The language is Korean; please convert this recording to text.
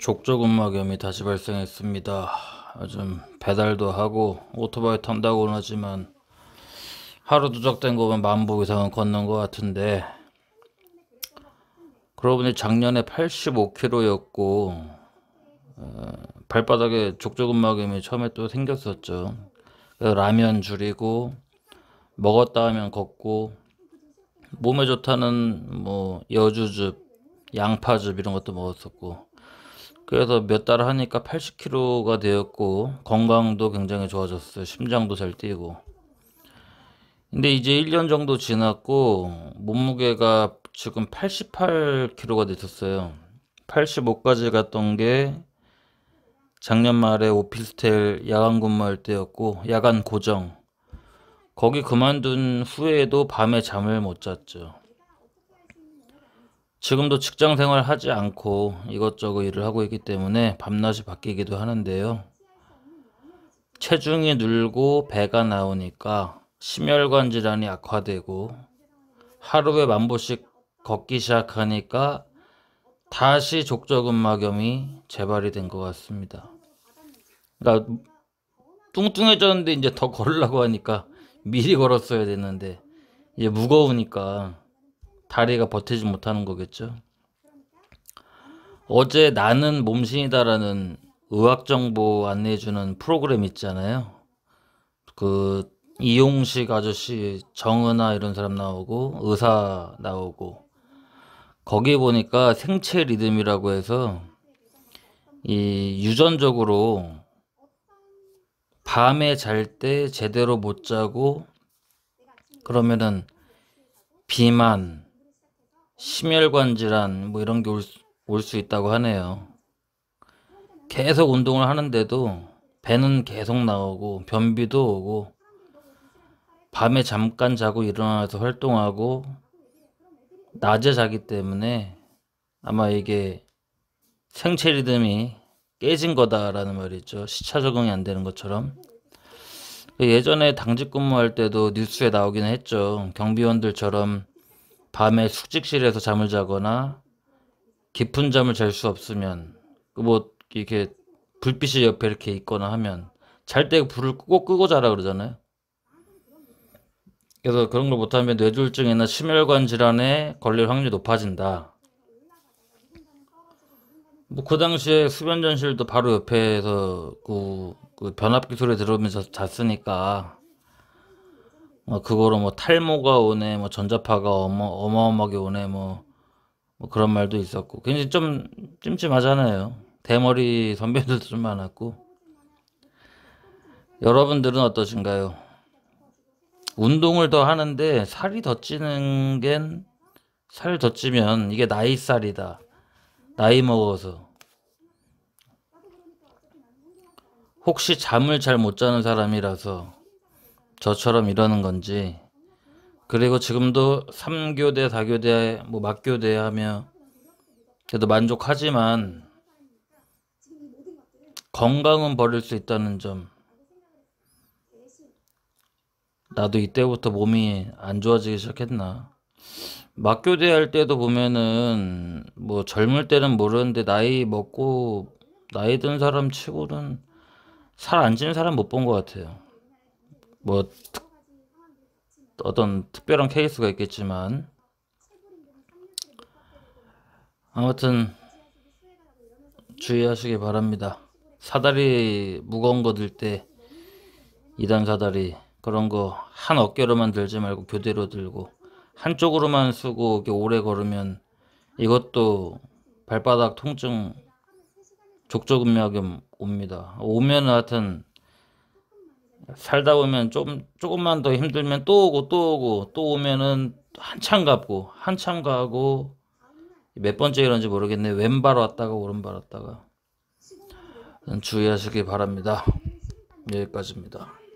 족저근막염이 다시 발생했습니다. 요즘 배달도 하고 오토바이 탄다고는 하지만 하루 누적된 거면 만보 이상은 걷는 것 같은데 그러고 보니 작년에 85kg였고 어, 발바닥에 족저근막염이 처음에 또 생겼었죠. 라면 줄이고 먹었다 하면 걷고 몸에 좋다는 뭐 여주즙, 양파즙 이런 것도 먹었었고 그래서 몇 달 하니까 80kg가 되었고 건강도 굉장히 좋아졌어요. 심장도 잘 뛰고. 근데 이제 1년 정도 지났고 몸무게가 지금 88kg가 됐었어요. 85까지 갔던 게 작년 말에 오피스텔 야간 근무할 때였고 야간 고정 거기 그만둔 후에도 밤에 잠을 못 잤죠. 지금도 직장 생활 하지 않고 이것저것 일을 하고 있기 때문에 밤낮이 바뀌기도 하는데요. 체중이 늘고 배가 나오니까 심혈관 질환이 악화되고 하루에 만 보씩 걷기 시작하니까 다시 족저근막염이 재발이 된 것 같습니다. 그 뚱뚱해졌는데 이제 더 걸으려고 하니까 미리 걸었어야 되는데 이제 무거우니까 다리가 버티지 못하는 거겠죠. 어제 나는 몸신이다라는 의학 정보 안내해 주는 프로그램 있잖아요. 그 이용식 아저씨 정은아 이런 사람 나오고 의사 나오고 거기 보니까 생체 리듬이라고 해서 이 유전적으로 밤에 잘 때 제대로 못 자고 그러면은 비만 심혈관 질환 뭐 이런 게 올 수 있다고 하네요. 계속 운동을 하는데도 배는 계속 나오고 변비도 오고 밤에 잠깐 자고 일어나서 활동하고 낮에 자기 때문에 아마 이게 생체 리듬이 깨진 거다라는 말이죠. 시차 적응이 안 되는 것처럼. 예전에 당직 근무할 때도 뉴스에 나오긴 했죠. 경비원들처럼 밤에 숙직실에서 잠을 자거나 깊은 잠을 잘 수 없으면 뭐 이렇게 불빛이 옆에 이렇게 있거나 하면 잘 때 불을 꼭 끄고 자라 그러잖아요. 그래서 그런 걸 못하면 뇌졸중이나 심혈관 질환에 걸릴 확률이 높아진다. 뭐 그 당시에 수면 전실도 바로 옆에서 그, 그 변압기 술에들어오면서 잤으니까 어, 그거로 뭐 탈모가 오네, 뭐 전자파가 어마, 어마어마하게 오네, 뭐, 뭐 그런 말도 있었고. 굉장히 좀 찜찜하잖아요. 대머리 선배들도 좀 많았고. 여러분들은 어떠신가요? 운동을 더 하는데 살이 더 찌는 겐살더 찌면 이게 나이 살이다. 나이 먹어서. 혹시 잠을 잘 못 자는 사람이라서 저처럼 이러는 건지 그리고 지금도 3교대, 4교대, 뭐 막교대 하며 그래도 만족하지만 건강은 버릴 수 있다는 점 나도 이때부터 몸이 안 좋아지기 시작했나 막교대 할 때도 보면은 뭐 젊을 때는 모르는데 나이 먹고 나이 든 사람 치고는 살 안 찌는 사람 못 본 것 같아요 뭐 어떤 특별한 케이스가 있겠지만 아무튼 주의하시기 바랍니다. 사다리 무거운 거 들때 2단 사다리 그런 거 한 어깨로만 들지 말고 교대로 들고 한쪽으로만 쓰고 오래 걸으면 이것도 발바닥 통증 족저근막염 옵니다. 오면 하여튼 살다 보면 조금 조금만 더 힘들면 또 오고 또 오고 또 오면은 한참 가고 한참 가고 몇 번째 이런지 모르겠네 왼발 왔다가 오른발 왔다가 주의하시기 바랍니다 여기까지입니다